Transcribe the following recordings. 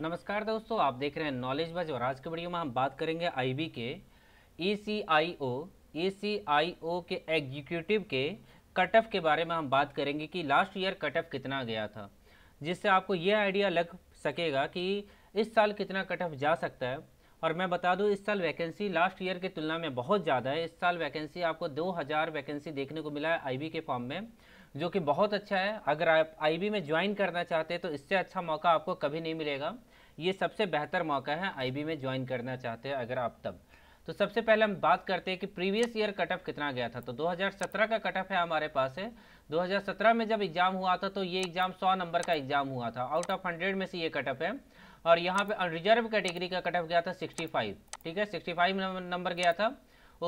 नमस्कार दोस्तों आप देख रहे हैं नॉलेज बज और आज के वीडियो में हम बात करेंगे आईबी के ईसीआईओ e ईसीआईओ e के एग्जीक्यूटिव के कट ऑफ के बारे में हम बात करेंगे कि लास्ट ईयर कट ऑफ कितना गया था जिससे आपको ये आइडिया लग सकेगा कि इस साल कितना कट ऑफ जा सकता है और मैं बता दूं इस साल वैकेंसी लास्ट ईयर की तुलना में बहुत ज़्यादा है इस साल वैकेंसी आपको 2000 वैकेंसी देखने को मिला है आईबी के फॉर्म में जो कि बहुत अच्छा है अगर आप आईबी में ज्वाइन करना चाहते हैं तो इससे अच्छा मौका आपको कभी नहीं मिलेगा ये सबसे बेहतर मौका है आई में ज्वाइन करना चाहते हैं अगर आप तब तो सबसे पहले हम बात करते हैं कि प्रीवियस ईयर कटअप कितना गया था तो 2017 का कटअप है हमारे पास है 2017 में जब एग्ज़ाम हुआ था तो ये एग्ज़ाम 100 नंबर का एग्ज़ाम हुआ था आउट ऑफ 100 में से ये कटअप है और यहाँ पे रिजर्व कैटेगरी का कटअप गया था 65 ठीक है 65 नंबर गया था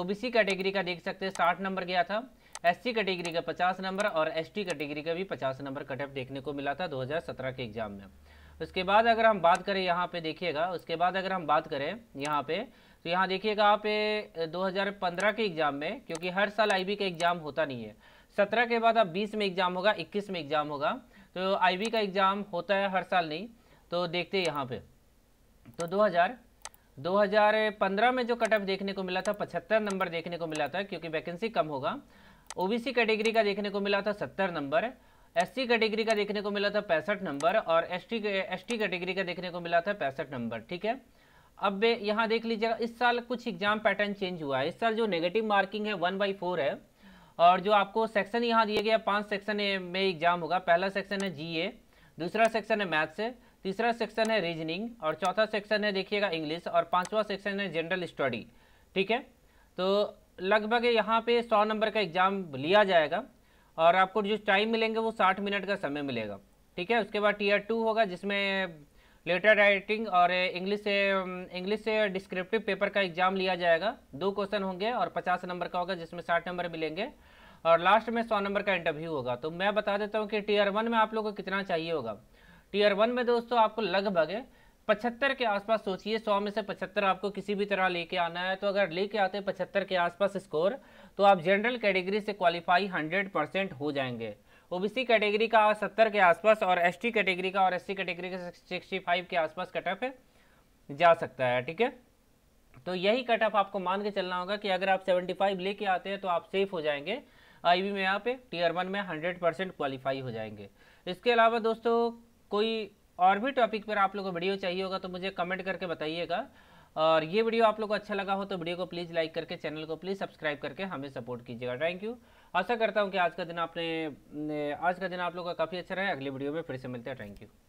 ओबीसी कैटेगरी का देख सकते हैं साठ नंबर गया था एस कैटेगरी का पचास नंबर और एस कैटेगरी का भी पचास नंबर कटअप देखने को मिला था दो के एग्ज़ाम में उसके बाद अगर हम बात करें यहाँ पे देखिएगा उसके बाद अगर हम बात करें यहाँ पे तो यहाँ देखिएगा आप 2015 के एग्ज़ाम में क्योंकि हर साल आईबी का एग्ज़ाम होता नहीं है सत्रह के बाद अब बीस में एग्ज़ाम होगा इक्कीस में एग्ज़ाम होगा तो आईबी का एग्ज़ाम होता है हर साल नहीं तो देखते यहाँ पे तो 2000 2015 में जो कट ऑफ देखने को मिला था 75 नंबर देखने को मिला था क्योंकि वैकेंसी कम होगा ओबीसी कैटेगरी का देखने को मिला था 70 नंबर सी कैटेगरी का देखने को मिला था पैंसठ नंबर और एस टी कैटेगरी का देखने को मिला था पैंसठ नंबर ठीक है अब यहाँ देख लीजिएगा इस साल कुछ एग्जाम पैटर्न चेंज हुआ है इस साल जो नेगेटिव मार्किंग है वन बाई फोर है और जो आपको सेक्शन यहाँ दिए गए पांच सेक्शन में एग्जाम होगा पहला सेक्शन है जीए दूसरा सेक्शन है मैथ्स तीसरा सेक्शन है रीजनिंग और चौथा सेक्शन है देखिएगा इंग्लिश और पाँचवा सेक्शन है जनरल स्टडी ठीक है तो लगभग यहाँ पे सौ नंबर का एग्ज़ाम लिया जाएगा और आपको जो टाइम मिलेंगे वो साठ मिनट का समय मिलेगा ठीक है उसके बाद टीयर टू होगा जिसमें लेटर राइटिंग और इंग्लिश से इंग्लिश से डिस्क्रिप्टिव पेपर का एग्जाम लिया जाएगा दो क्वेश्चन होंगे और पचास नंबर का होगा जिसमें साठ नंबर मिलेंगे और लास्ट में सौ नंबर का इंटरव्यू होगा तो मैं बता देता हूँ कि टीयर वन में आप लोगों को कितना चाहिए होगा टीयर वन में दोस्तों आपको लगभग पचहत्तर के आसपास सोचिए सौ में से पचहत्तर आपको किसी भी तरह लेके आना है तो अगर लेके आते हैं पचहत्तर के आसपास स्कोर तो आप जनरल कैटेगरी से क्वालिफाई हंड्रेड परसेंट हो जाएंगे ओबीसी कैटेगरी का सत्तर के आसपास और एसटी कैटेगरी का और एससी कैटेगरी का सिक्सटी फाइव के आसपास कट ऑफ जा सकता है ठीक है तो यही कट ऑफ आपको मान के चलना होगा कि अगर आप सेवेंटी फाइव लेके आते हैं तो आप सेफ हो जाएंगे आईबी में यहाँ पे टीयर वन में हंड्रेड परसेंट क्वालिफाई हो जाएंगे इसके अलावा दोस्तों कोई और भी टॉपिक पर आप लोगों को वीडियो चाहिए होगा तो मुझे कमेंट करके बताइएगा और ये वीडियो आप लोग को अच्छा लगा हो तो वीडियो को प्लीज़ लाइक करके चैनल को प्लीज़ सब्सक्राइब करके हमें सपोर्ट कीजिएगा थैंक यू आशा करता हूँ कि आज का दिन आपने आज का दिन आप लोग का काफ़ी अच्छा रहे अगले वीडियो में फिर से मिलते हैं थैंक यू